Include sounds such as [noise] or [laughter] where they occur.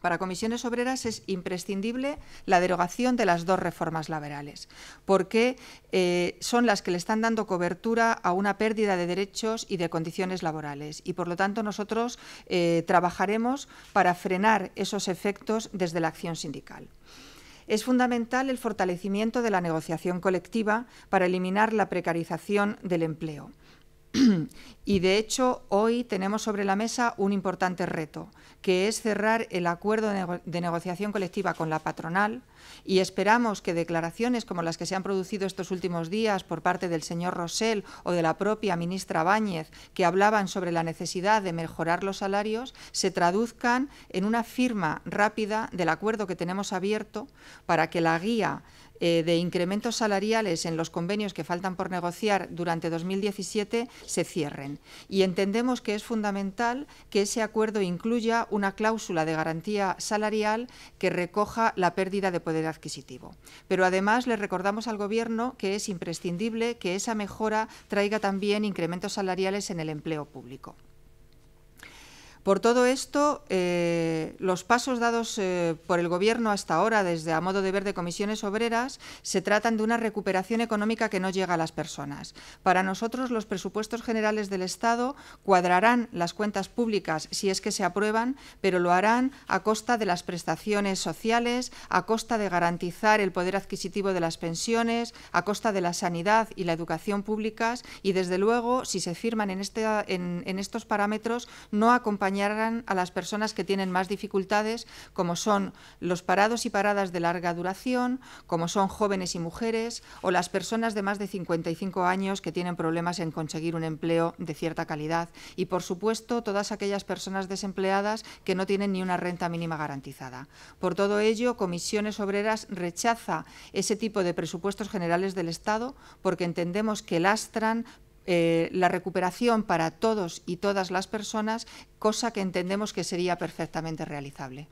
Para comisiones obreras es imprescindible la derogación de las dos reformas laborales, porque eh, son las que le están dando cobertura a una pérdida de derechos y de condiciones laborales. Y por lo tanto nosotros eh, trabajaremos para frenar esos efectos desde la acción sindical. Es fundamental el fortalecimiento de la negociación colectiva para eliminar la precarización del empleo. [clears throat] y de hecho hoy tenemos sobre la mesa un importante reto, que es cerrar el acuerdo de, negociación colectiva con la patronal y esperamos que declaraciones como las que se han producido estos últimos días por parte del señor Rosell o de la propia ministra Báñez, que hablaban sobre la necesidad de mejorar los salarios, se traduzcan en una firma rápida del acuerdo que tenemos abierto para que la guía eh, de incrementos salariales en los convenios que faltan por negociar durante 2017 se cierren. Y entendemos que es fundamental que ese acuerdo incluya una cláusula de garantía salarial que recoja la pérdida de poder adquisitivo. Pero además le recordamos al Gobierno que es imprescindible que esa mejora traiga también incrementos salariales en el empleo público. Por todo esto, eh, los pasos dados eh, por el Gobierno hasta ahora, desde a modo de ver de comisiones obreras, se tratan de una recuperación económica que no llega a las personas. Para nosotros, los presupuestos generales del Estado cuadrarán las cuentas públicas si es que se aprueban, pero lo harán a costa de las prestaciones sociales, a costa de garantizar el poder adquisitivo de las pensiones, a costa de la sanidad y la educación públicas y, desde luego, si se firman en, este, en estos parámetros, no acompañarán a las personas que tienen más dificultades, como son los parados y paradas de larga duración, como son jóvenes y mujeres, o las personas de más de 55 años que tienen problemas en conseguir un empleo de cierta calidad. Y, por supuesto, todas aquellas personas desempleadas que no tienen ni una renta mínima garantizada. Por todo ello, Comisiones Obreras rechaza ese tipo de presupuestos generales del Estado porque entendemos que lastran eh, la recuperación para todos y todas las personas, cosa que entendemos que sería perfectamente realizable.